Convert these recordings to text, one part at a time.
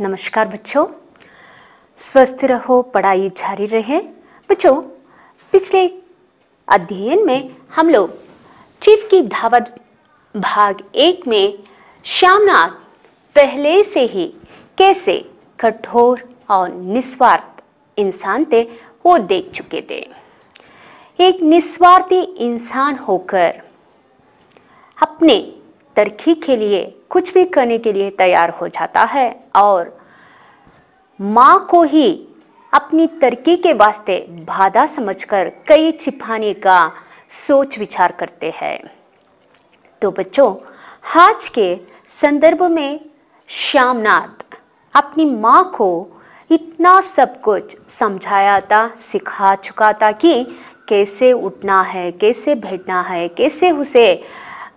नमस्कार बच्चों स्वस्थ रहो पढ़ाई जारी रहे बच्चों पिछले अध्ययन में हम लोग चीफ की धावत भाग एक में श्यामनाथ पहले से ही कैसे कठोर और निस्वार्थ इंसान थे वो देख चुके थे एक निस्वार्थी इंसान होकर अपने तरक्की के लिए कुछ भी करने के लिए तैयार हो जाता है और माँ को ही अपनी तरक्की के वास्ते बाधा समझकर कई छिपाने का सोच विचार करते हैं तो बच्चों आज के संदर्भ में श्यामनाथ अपनी माँ को इतना सब कुछ समझाया था सिखा चुका था कि कैसे उठना है कैसे बैठना है कैसे उसे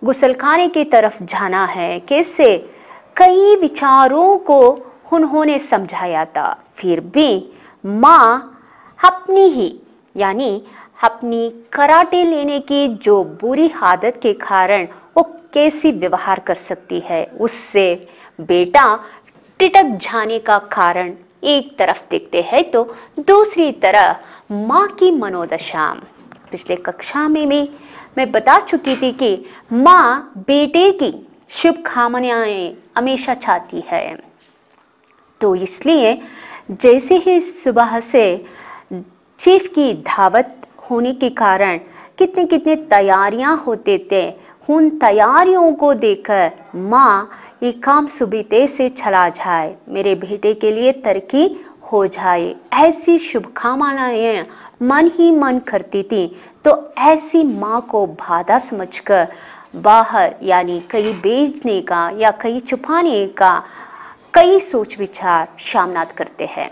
गुसलखाने की तरफ जाना है कैसे कई विचारों को उन्होंने समझाया था फिर भी माँ अपनी ही यानी अपनी कराटे लेने की जो बुरी आदत के कारण वो कैसी व्यवहार कर सकती है उससे बेटा टिटक जाने का कारण एक तरफ देखते हैं तो दूसरी तरफ माँ की मनोदशा पिछले कक्षा में भी मैं बता चुकी थी कि माँ बेटे की शुभकामनाएं हमेशा चाहती है तो इसलिए जैसे ही सुबह से चीफ की धावत होने के कारण कितने कितने तैयारियां होते थे उन तैयारियों को देखकर माँ ये काम सुबीते से चला जाए मेरे बेटे के लिए तरक्की हो जाए ऐसी शुभकामनाएं मन ही मन करती थी तो ऐसी माँ को बाधा समझकर बाहर यानी कहीं बेचने का या कहीं छुपाने का कई सोच विचार श्यामनाथ करते हैं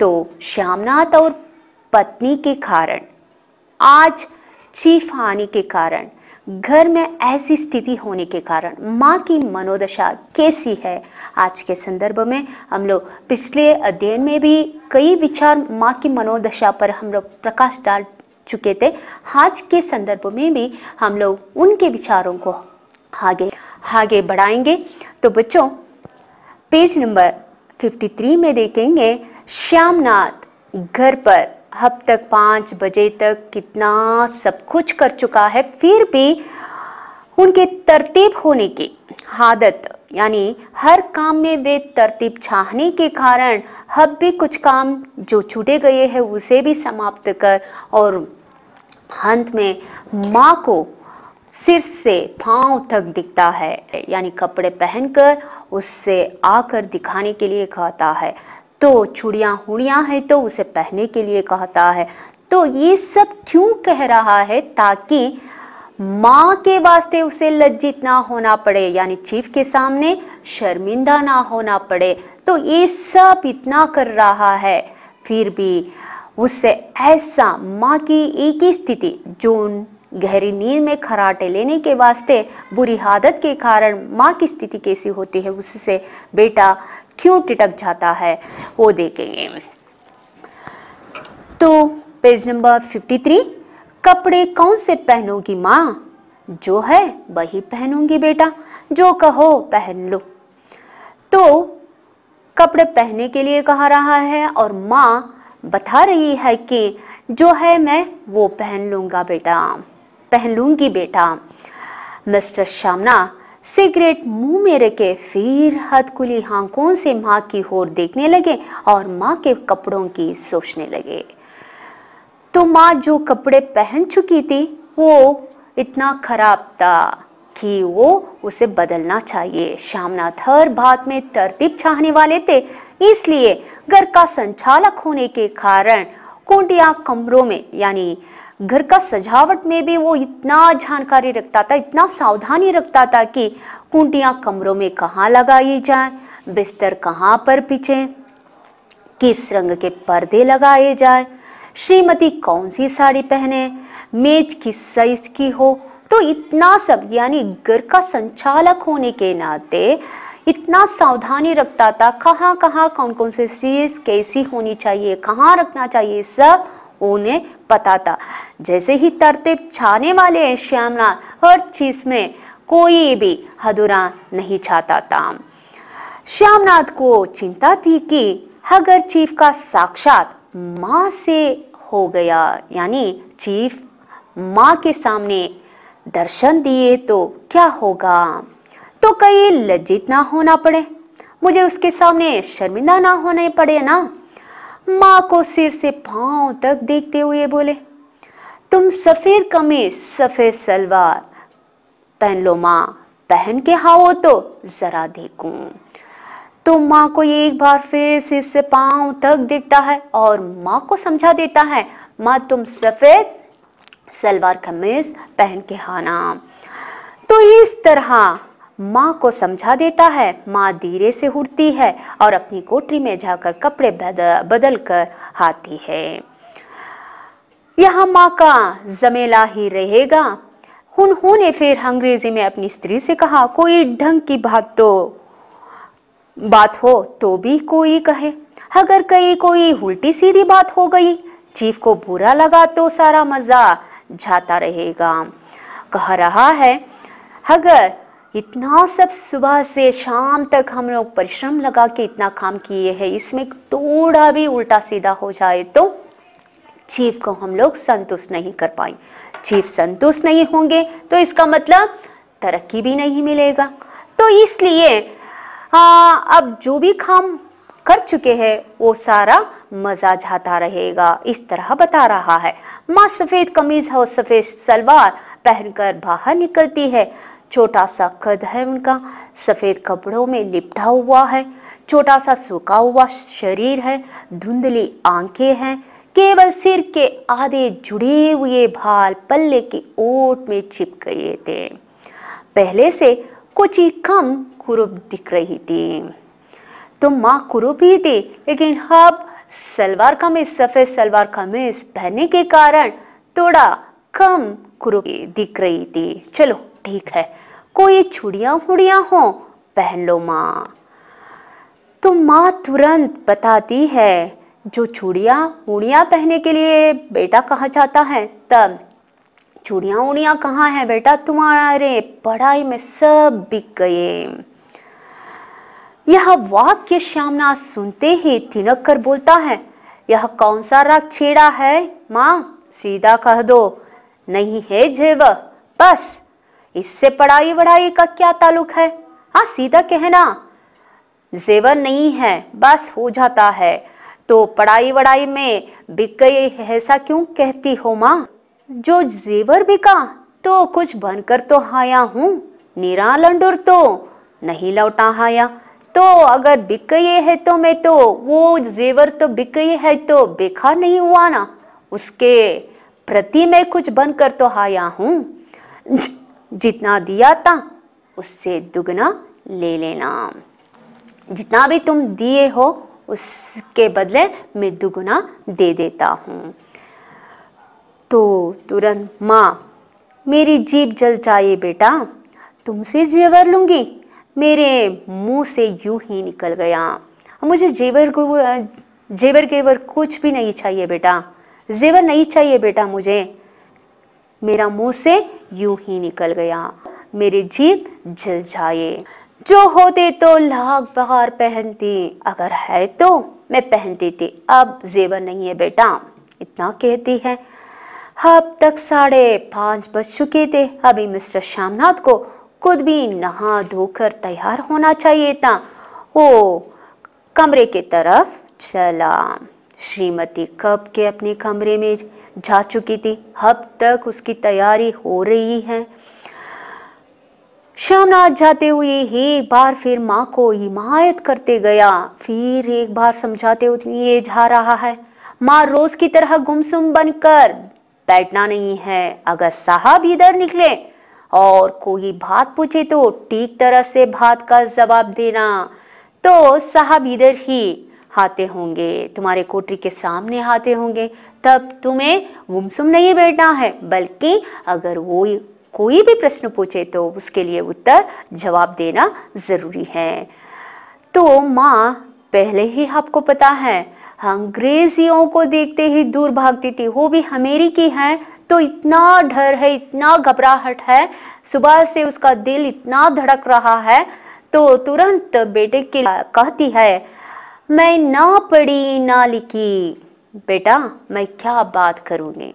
तो श्यामनाथ और पत्नी के कारण आज चीफ आने के कारण घर में ऐसी स्थिति होने के कारण माँ की मनोदशा कैसी है आज के संदर्भ में हम लोग पिछले अध्ययन में भी कई विचार माँ की मनोदशा पर हम लोग प्रकाश डाल चुके थे आज के संदर्भ में भी हम लोग उनके विचारों को आगे आगे बढ़ाएंगे तो बच्चों पेज नंबर 53 में देखेंगे श्यामनाथ घर पर अब तक पाँच बजे तक कितना सब कुछ कर चुका है फिर भी उनके तरतीब होने की आदत यानी हर काम में वे तरतीब चाहने के कारण हब भी कुछ काम जो छूटे गए हैं उसे भी समाप्त कर और अंत में माँ को सिर से पांव तक दिखता है यानी कपड़े पहनकर उससे आकर दिखाने के लिए कहता है तो चूड़ियाँ हुड़ियाँ हैं तो उसे पहनने के लिए कहता है तो ये सब क्यों कह रहा है ताकि माँ के वास्ते उसे लज्जित ना होना पड़े यानी चीफ के सामने शर्मिंदा ना होना पड़े तो ये सब इतना कर रहा है फिर भी उससे ऐसा माँ की एक ही स्थिति जो गहरी नींद में खराटे लेने के वास्ते बुरी आदत के कारण माँ की स्थिति कैसी होती है उससे बेटा क्यों टिटक जाता है वो देखेंगे तो पेज नंबर 53 कपड़े कौन से पहनोगी माँ जो है वही पहनूंगी बेटा जो कहो पहन लो तो कपड़े पहनने के लिए कहा रहा है और माँ बता रही है कि जो है मैं वो पहन लूंगा बेटा पहन लूंगी बेटा मिस्टर शामना सिगरेट मुंह में रखे फिर हथकुली हाँकों से माँ की ओर देखने लगे और माँ के कपड़ों की सोचने लगे तो माँ जो कपड़े पहन चुकी थी वो इतना खराब था कि वो उसे बदलना चाहिए श्यामनाथ हर बात में तरतीब चाहने वाले थे इसलिए घर का संचालक होने के कारण कुंडिया कमरों में यानी घर का सजावट में भी वो इतना जानकारी रखता था इतना सावधानी रखता था कि कुंडियाँ कमरों में कहाँ लगाई जाए बिस्तर कहाँ पर पीछे किस रंग के पर्दे लगाए जाए श्रीमती कौन सी साड़ी पहने मेज किस साइज की हो तो इतना सब यानी घर का संचालक होने के नाते इतना सावधानी रखता था कहाँ कहाँ कौन कौन से चीज़ कैसी होनी चाहिए कहाँ रखना चाहिए सब उन्हें पता था जैसे ही तरतीब छाने वाले हैं श्यामनाथ हर चीज़ में कोई भी हदुरा नहीं छाता था श्यामनाथ को चिंता थी कि अगर चीफ का साक्षात माँ से हो गया यानी चीफ माँ के सामने दर्शन दिए तो क्या होगा तो कहीं लज्जित ना होना पड़े मुझे उसके सामने शर्मिंदा ना होने पड़े ना माँ को सिर से पांव तक देखते हुए बोले तुम सफ़ेद कमीज सफ़ेद सलवार पहन लो माँ पहन के हाओ तो ज़रा देखूं तो माँ को ये एक बार फिर सिर से पांव तक देखता है और माँ को समझा देता है माँ तुम सफ़ेद सलवार कमीज पहन के आना तो इस तरह माँ को समझा देता है माँ धीरे से उठती है और अपनी कोठरी में जाकर कपड़े बदल कर आती है यहाँ माँ का जमेला ही रहेगा उन्होंने फिर अंग्रेजी में अपनी स्त्री से कहा कोई ढंग की बात तो बात हो तो भी कोई कहे अगर कहीं कोई उल्टी सीधी बात हो गई चीफ को बुरा लगा तो सारा मज़ा जाता रहेगा कह रहा है अगर इतना सब सुबह से शाम तक हम लोग परिश्रम लगा के इतना काम किए हैं इसमें थोड़ा भी उल्टा सीधा हो जाए तो चीफ को हम लोग संतुष्ट नहीं कर पाए चीफ संतुष्ट नहीं होंगे तो इसका मतलब तरक्की भी नहीं मिलेगा तो इसलिए हाँ अब जो भी काम कर चुके हैं वो सारा मजा जाता रहेगा इस तरह बता रहा है माँ सफ़ेद कमीज और सफ़ेद सलवार पहनकर बाहर निकलती है छोटा सा कद है उनका सफ़ेद कपड़ों में लिपटा हुआ है छोटा सा सूखा हुआ शरीर है धुंधली आंखें हैं केवल सिर के आधे जुड़े हुए भाल पल्ले की ओट में छिप गए थे पहले से कुछ ही कम कुरुब दिख रही थी तो माँ कुरूप ही थी लेकिन अब सलवार कमीज सफ़ेद सलवार कमीज पहनने के कारण थोड़ा कम कुरूप दिख रही थी चलो ठीक है कोई छुड़िया फुड़िया हो पहन लो माँ तो माँ तुरंत बताती है जो चूड़िया उड़िया पहनने के लिए बेटा कहाँ जाता है तब चूड़िया उड़िया कहाँ है बेटा तुम्हारे पढ़ाई में सब बिक गए यह वाक्य श्यामनाथ सुनते ही थिनक कर बोलता है यह कौन सा राग छेड़ा है माँ सीधा कह दो नहीं है जेव बस इससे पढ़ाई वढ़ाई का क्या ताल्लुक है हाँ सीधा कहना जेवर नहीं है बस हो जाता है तो पढ़ाई वढ़ाई में बिक गई ऐसा क्यों कहती हो माँ जो जेवर बिका तो कुछ बनकर तो हाया हूँ निरा लंडुर तो नहीं लौटा हाया तो अगर बिक गए है तो मैं तो वो जेवर तो बिक गए है तो बेखा नहीं हुआ ना उसके प्रति मैं कुछ बनकर तो आया हूँ जितना दिया था उससे दुगना ले लेना जितना भी तुम दिए हो उसके बदले मैं दुगना दे देता हूँ तो तुरंत माँ मेरी जीप जल जाए बेटा तुमसे जेवर लूंगी मेरे मुंह से यूं ही निकल गया मुझे जेवर को जेवर केवर कुछ भी नहीं चाहिए बेटा जेवर नहीं चाहिए बेटा मुझे मेरा मुंह से यूं ही निकल गया मेरी जीप जल जाए जो होते तो लाख बहार पहनती अगर है तो मैं पहनती थी अब जेवर नहीं है बेटा इतना कहती है अब तक साढ़े पाँच बज चुके थे अभी मिस्टर श्यामनाथ को खुद भी नहा धोकर तैयार होना चाहिए था वो कमरे के तरफ चला श्रीमती कब के अपने कमरे में जा चुकी थी अब तक उसकी तैयारी हो रही है श्यामनाथ जाते हुए एक बार फिर माँ को हिमायत करते गया फिर एक बार समझाते हुए जा रहा है माँ रोज की तरह गुमसुम बनकर बैठना नहीं है अगर साहब इधर निकले और कोई बात पूछे तो ठीक तरह से बात का जवाब देना तो साहब इधर ही आते होंगे तुम्हारे कोठरी के सामने आते होंगे तब तुम्हें गुमसुम नहीं बैठना है बल्कि अगर वो कोई भी प्रश्न पूछे तो उसके लिए उत्तर जवाब देना ज़रूरी है तो माँ पहले ही आपको पता है अंग्रेजियों को देखते ही दूर भागती थी वो भी अमेरिकी है तो इतना डर है इतना घबराहट है सुबह से उसका दिल इतना धड़क रहा है तो तुरंत बेटे के कहती है मैं ना पढ़ी ना लिखी बेटा मैं क्या बात करूंगी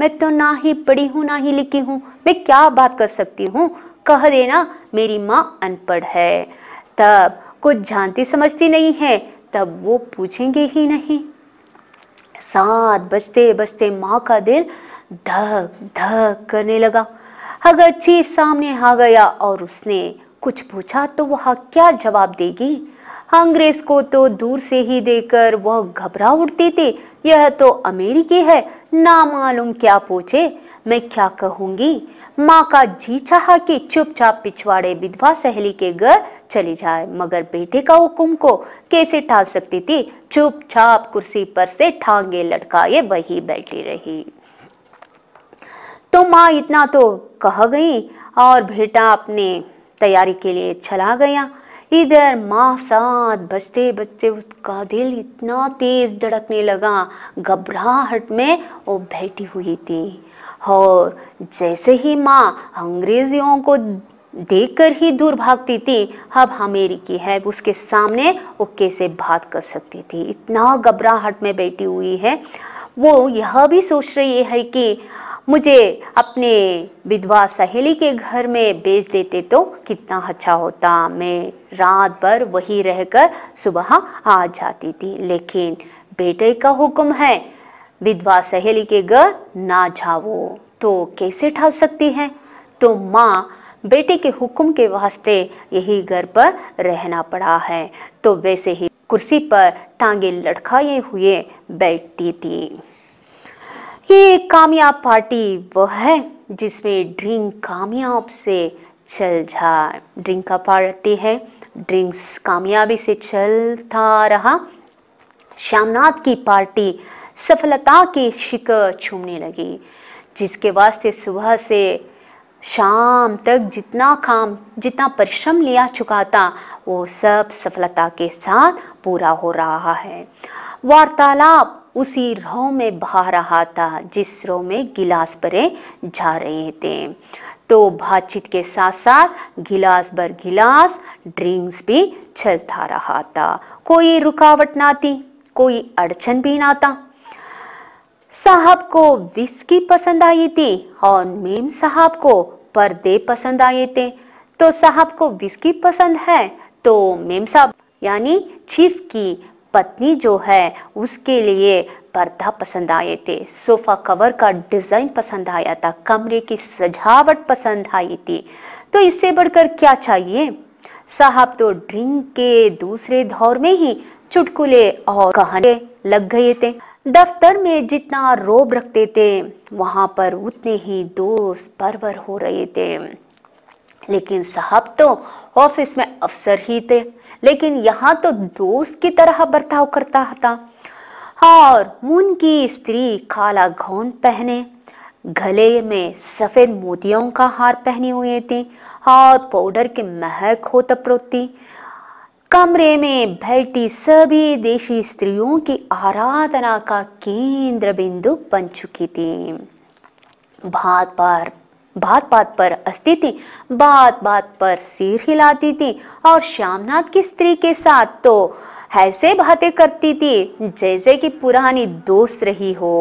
मैं तो ना ही पढ़ी हूँ ना ही लिखी हूँ मैं क्या बात कर सकती हूँ कह देना मेरी माँ अनपढ़ है तब कुछ जानती समझती नहीं है तब वो पूछेंगे ही नहीं सात बजते बजते माँ का दिल धक धक करने लगा हगर चीफ सामने आ गया और उसने कुछ पूछा तो वह क्या जवाब देगी अंग्रेज को तो दूर से ही देकर वह घबरा उठते थे यह तो अमेरिकी है ना मालूम क्या पूछे मैं क्या कहूँगी माँ का जी चाह कि चुपचाप पिछवाड़े विधवा सहेली के घर चली जाए मगर बेटे का हुक्म को कैसे टाल सकती थी चुपचाप कुर्सी पर से ठांगे लटकाए वही बैठी रही तो माँ इतना तो कह गई और बेटा अपने तैयारी के लिए चला गया इधर माँ साथ बजते बजते उसका दिल इतना तेज़ धड़कने लगा घबराहट में वो बैठी हुई थी और जैसे ही माँ अंग्रेज़ियों को देखकर ही दूर भागती थी अब अमेरिकी है उसके सामने वो कैसे बात कर सकती थी इतना घबराहट में बैठी हुई है वो यह भी सोच रही है कि मुझे अपने विधवा सहेली के घर में बेच देते तो कितना अच्छा होता मैं रात भर वहीं रहकर सुबह आ जाती थी लेकिन बेटे का हुक्म है विधवा सहेली के घर ना जाओ तो कैसे ठाल सकती है तो माँ बेटे के हुक्म के वास्ते यही घर पर रहना पड़ा है तो वैसे ही कुर्सी पर टांगे लटकाए हुए बैठती थी ये कामयाब पार्टी वो है जिसमें ड्रिंक कामयाब से चल जा ड्रिंक का पार्टी है ड्रिंक्स कामयाबी से चलता रहा श्यामनाथ की पार्टी सफलता के शिखर छूमने लगी जिसके वास्ते सुबह से शाम तक जितना काम जितना परिश्रम लिया चुका था वो सब सफलता के साथ पूरा हो रहा है वार्तालाप उसी रो में बहा रहा था जिस रो में गिलास भरे जा रहे थे तो बातचीत के साथ साथ गिलास भर गिलास ड्रिंक्स भी चलता रहा था कोई रुकावट ना थी कोई अड़चन भी ना था साहब को विस्की पसंद आई थी और मेम साहब को पर्दे पसंद आए थे तो साहब को विस्की पसंद है तो मेम साहब यानी चीफ की पत्नी जो है उसके लिए पर्दा पसंद आए थे सोफ़ा कवर का डिज़ाइन पसंद आया था कमरे की सजावट पसंद आई थी तो इससे बढ़कर क्या चाहिए साहब तो ड्रिंक के दूसरे दौर में ही चुटकुले और कहने लग गए थे दफ्तर में जितना रोब रखते थे वहां पर उतने ही दोस्त परवर हो रहे थे लेकिन साहब तो ऑफिस में अफसर ही थे लेकिन यहाँ तो दोस्त की तरह बर्ताव करता था और मुन की स्त्री काला घोन पहने गले में सफ़ेद मोतियों का हार पहनी हुई थी और पाउडर के महक हो तपरोती कमरे में बैठी सभी देशी स्त्रियों की आराधना का केंद्र बिंदु बन चुकी थी भात पर बात बात पर हंसती थी बात बात पर सिर हिलाती थी और श्यामनाथ की स्त्री के साथ तो ऐसे बातें करती थी जैसे कि पुरानी दोस्त रही हो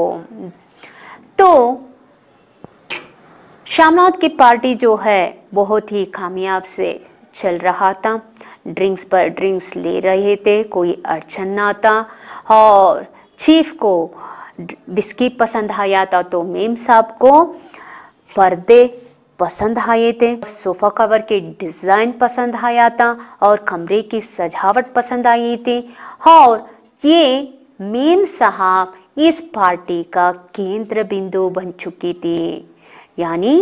तो श्यामनाथ की पार्टी जो है बहुत ही कामयाब से चल रहा था ड्रिंक्स पर ड्रिंक्स ले रहे थे कोई अड़चन ना था और चीफ को बिस्की पसंद आया था तो मेम साहब को पर्दे पसंद आए थे सोफ़ा कवर के डिज़ाइन पसंद आया था और कमरे की सजावट पसंद आई थी और ये मेम साहब इस पार्टी का केंद्र बिंदु बन चुकी थी यानी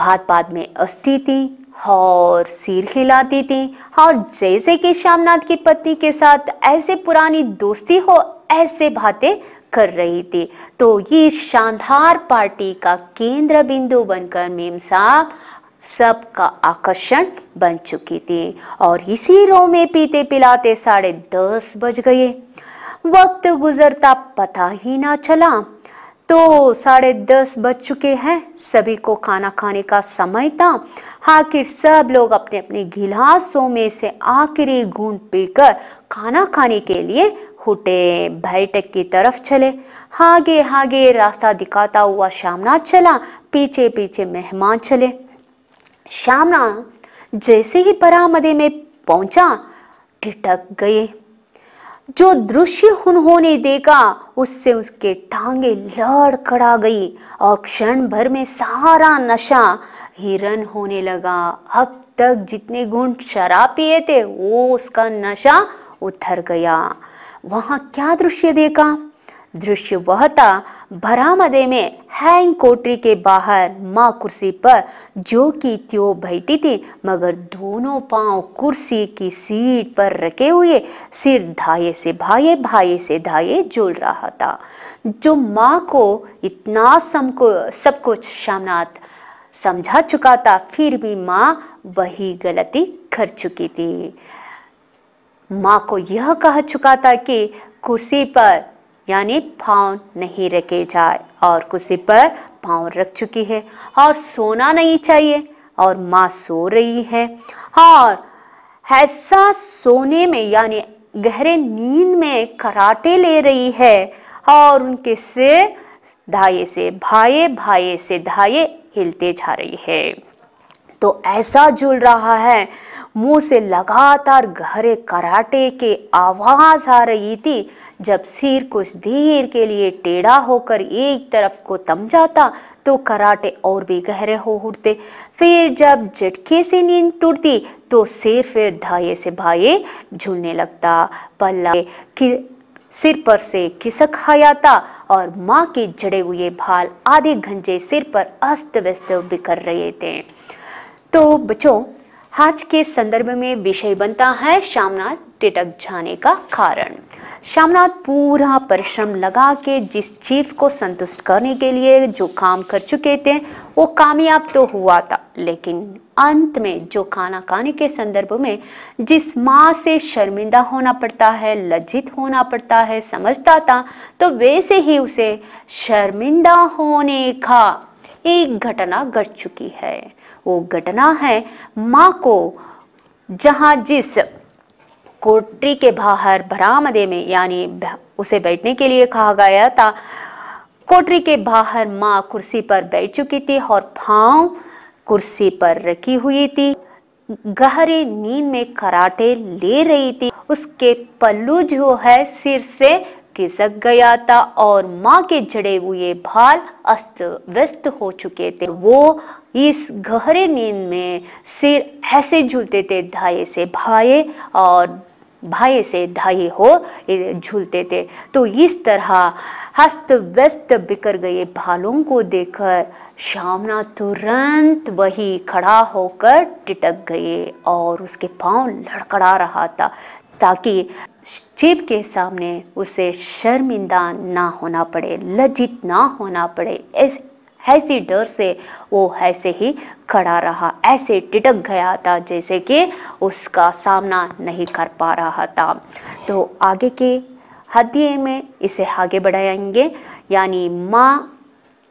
भात बाद में अस्थि थी और सिर खिलाती थी और जैसे कि श्यामनाथ की पत्नी के साथ ऐसे पुरानी दोस्ती हो ऐसे बातें कर रही थी तो ये शानदार पार्टी का केंद्र बिंदु बनकर मेम साहब सबका आकर्षण बन चुकी थी और इसी रो में पीते पिलाते साढ़े दस बज गए वक्त गुजरता पता ही ना चला तो साढ़े दस बज चुके हैं सभी को खाना खाने का समय था आखिर सब लोग अपने अपने गिलासों में से आखिरी घूंट पीकर खाना खाने के लिए हुटे बैठक की तरफ चले आगे आगे रास्ता दिखाता हुआ श्यामना चला पीछे पीछे मेहमान चले शामनाथ जैसे ही परामदे में पहुंचा टिटक गए जो दृश्य उन्होंने देखा उससे उसके टांगे लड़खड़ा गई और क्षण भर में सारा नशा हिरन होने लगा अब तक जितने गुण शराब पिए थे वो उसका नशा उतर गया वहां क्या दृश्य देखा दृश्य वह था भरामदे में हैंग कोटरी के बाहर माँ कुर्सी पर जो की त्यो बैठी थी मगर दोनों पांव कुर्सी की सीट पर रखे हुए सिर धाये से भाये भाये से धाये जुल रहा था जो माँ को इतना को सब कुछ शामनाथ समझा चुका था फिर भी माँ वही गलती कर चुकी थी माँ को यह कह चुका था कि कुर्सी पर यानी पाँव नहीं रखे जाए और कुर्सी पर पाँव रख चुकी है और सोना नहीं चाहिए और माँ सो रही है और ऐसा सोने में यानी गहरे नींद में कराटे ले रही है और उनके सिर धाये से भाये भाये से धाये हिलते जा रही है तो ऐसा झूल रहा है मुंह से लगातार गहरे कराटे के आवाज आ रही थी जब सिर कुछ देर के लिए टेढ़ा होकर एक तरफ को तम जाता तो कराटे और भी गहरे हो उठते फिर जब झटके से नींद टूटती तो सिर फिर धाये से भाये झूलने लगता पल्ला कि सिर पर से खिसक आयाता और माँ के जड़े हुए भाल आधे घंटे सिर पर अस्त व्यस्त बिखर रहे थे तो बच्चों आज के संदर्भ में विषय बनता है श्यामनाथ टिटक जाने का कारण श्यामनाथ पूरा परिश्रम लगा के जिस चीफ को संतुष्ट करने के लिए जो काम कर चुके थे वो कामयाब तो हुआ था लेकिन अंत में जो खाना खाने के संदर्भ में जिस माँ से शर्मिंदा होना पड़ता है लज्जित होना पड़ता है समझता था तो वैसे ही उसे शर्मिंदा होने का एक घटना घट चुकी है वो घटना है माँ को जहाँ जिस कोटरी के बाहर बरामदे में यानी उसे बैठने के लिए कहा गया था कोटरी के बाहर माँ कुर्सी पर बैठ चुकी थी और फाव कुर्सी पर रखी हुई थी गहरे नींद में कराटे ले रही थी उसके पल्लू जो है सिर से खिसक गया था और माँ के जड़े हुए भाल अस्त व्यस्त हो चुके थे वो इस गहरे नींद में सिर ऐसे झूलते थे धाये से भाए और भाई से धाई हो झूलते थे तो इस तरह हस्त व्यस्त बिकर गए भालों को देखकर शामना तुरंत वही खड़ा होकर टिटक गए और उसके पांव लड़खड़ा रहा था ताकि शिव के सामने उसे शर्मिंदा ना होना पड़े लज्जित ना होना पड़े ऐसे ऐसे डर से वो ऐसे ही खड़ा रहा ऐसे टिटक गया था जैसे कि उसका सामना नहीं कर पा रहा था तो आगे के हदिये में इसे आगे बढ़ाएंगे यानी माँ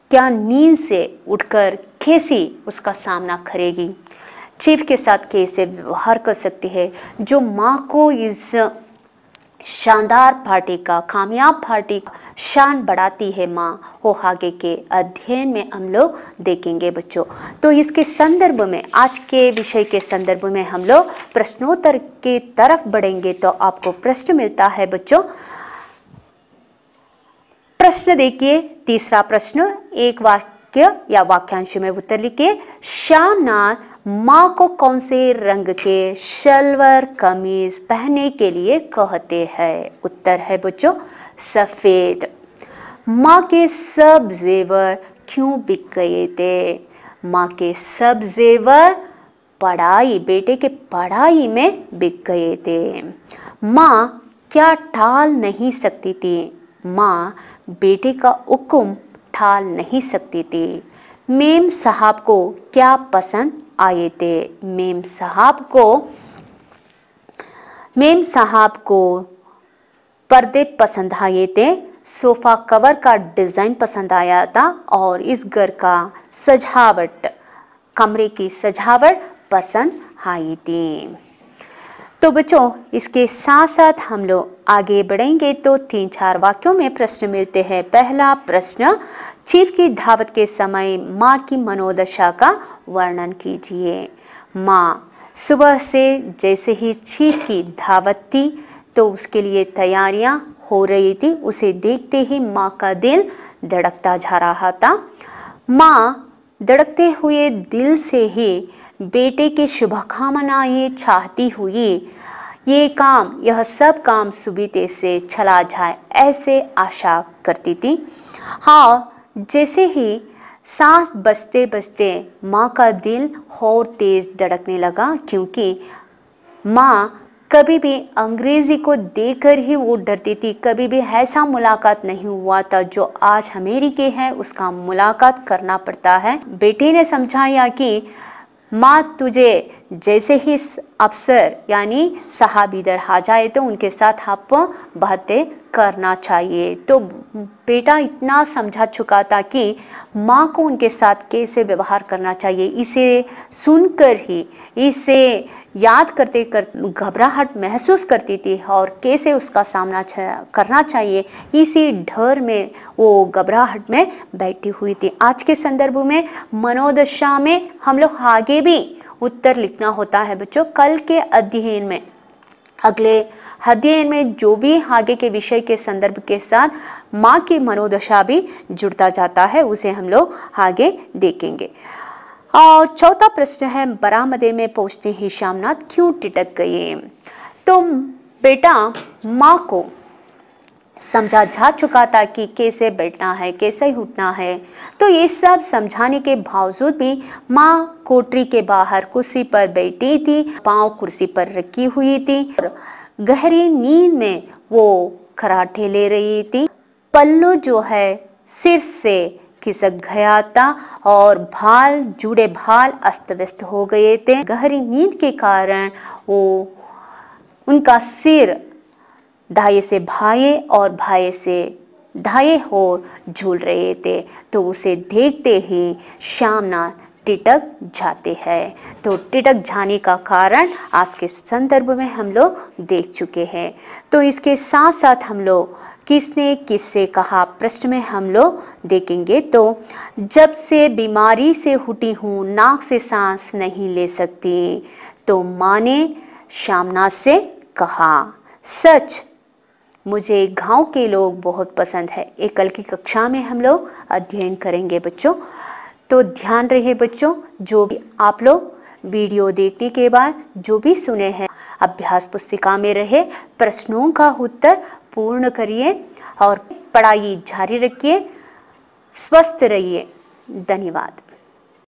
क्या नींद से उठकर कैसी उसका सामना करेगी चीफ के साथ कैसे व्यवहार कर सकती है जो माँ को इस शानदार पार्टी का कामयाब पार्टी शान बढ़ाती है माँ हो आगे के अध्ययन में हम लोग देखेंगे बच्चों तो इसके संदर्भ में आज के विषय के संदर्भ में हम लोग प्रश्नोत्तर की तरफ बढ़ेंगे तो आपको प्रश्न मिलता है बच्चों प्रश्न देखिए तीसरा प्रश्न एक वाक्य या वाक्यांश में उत्तर लिखिए श्याम नाथ माँ को कौन से रंग के शलवर कमीज पहनने के लिए कहते हैं उत्तर है बच्चों सफ़ेद माँ के सब जेवर क्यों बिक गए थे माँ के सब जेवर पढ़ाई बेटे के पढ़ाई में बिक गए थे माँ क्या ठाल नहीं सकती थी माँ बेटे का हुक्म ठाल नहीं सकती थी मेम साहब को क्या पसंद आयत मेम साहब को मेम साहब को पर्दे पसंद आए थे सोफ़ा कवर का डिज़ाइन पसंद आया था और इस घर का सजावट कमरे की सजावट पसंद आई थी तो बच्चों इसके साथ साथ हम लोग आगे बढ़ेंगे तो तीन चार वाक्यों में प्रश्न मिलते हैं पहला प्रश्न चीफ की धावत के समय माँ की मनोदशा का वर्णन कीजिए माँ सुबह से जैसे ही चीफ की धावत थी तो उसके लिए तैयारियाँ हो रही थी उसे देखते ही माँ का दिल धड़कता जा रहा था माँ धड़कते हुए दिल से ही बेटे के शुभकामनाएं चाहती हुई ये काम यह सब काम सुबीते से चला जाए ऐसे आशा करती थी हाँ जैसे ही सांस बजते बजते माँ का दिल और तेज़ धड़कने लगा क्योंकि माँ कभी भी अंग्रेज़ी को देखकर ही वो डरती थी कभी भी ऐसा मुलाकात नहीं हुआ था जो आज अमेरिके है उसका मुलाकात करना पड़ता है बेटी ने समझाया कि माँ तुझे जैसे ही अफसर यानी साहब इधर आ जाए तो उनके साथ आप बातें करना चाहिए तो बेटा इतना समझा चुका था कि माँ को उनके साथ कैसे व्यवहार करना चाहिए इसे सुनकर ही इसे याद करते कर घबराहट महसूस करती थी और कैसे उसका सामना करना चाहिए इसी डर में वो घबराहट में बैठी हुई थी आज के संदर्भ में मनोदशा में हम लोग आगे भी उत्तर लिखना होता है बच्चों कल के अध्ययन में अगले अध्ययन में जो भी आगे के विषय के संदर्भ के साथ माँ की मनोदशा भी जुड़ता जाता है उसे हम लोग आगे देखेंगे और चौथा प्रश्न है बरामदे में पहुंचते ही श्यामनाथ क्यों टिटक गए तो बेटा माँ को समझा जा चुका था कि कैसे बैठना है कैसे उठना है तो ये सब समझाने के बावजूद भी माँ कोटरी के बाहर कुर्सी पर बैठी थी पाँव कुर्सी पर रखी हुई थी और गहरी नींद में वो खराठे ले रही थी पल्लू जो है सिर से खिसक गया था और भाल जुड़े भाल अस्त व्यस्त हो गए थे गहरी नींद के कारण वो उनका सिर धाये से भाए और भाए से धाये हो झूल रहे थे तो उसे देखते ही श्यामनाथ टिटक जाते हैं तो टिटक जाने का कारण आज के संदर्भ में हम लोग देख चुके हैं तो इसके साथ साथ हम लोग किसने किससे कहा प्रश्न में हम लोग देखेंगे तो जब से बीमारी से हुटी हूँ नाक से सांस नहीं ले सकती तो माँ ने श्यामनाथ से कहा सच मुझे गांव के लोग बहुत पसंद है एक कल की कक्षा में हम लोग अध्ययन करेंगे बच्चों तो ध्यान रहे बच्चों जो भी आप लोग वीडियो देखने के बाद जो भी सुने हैं अभ्यास पुस्तिका में रहे प्रश्नों का उत्तर पूर्ण करिए और पढ़ाई जारी रखिए स्वस्थ रहिए धन्यवाद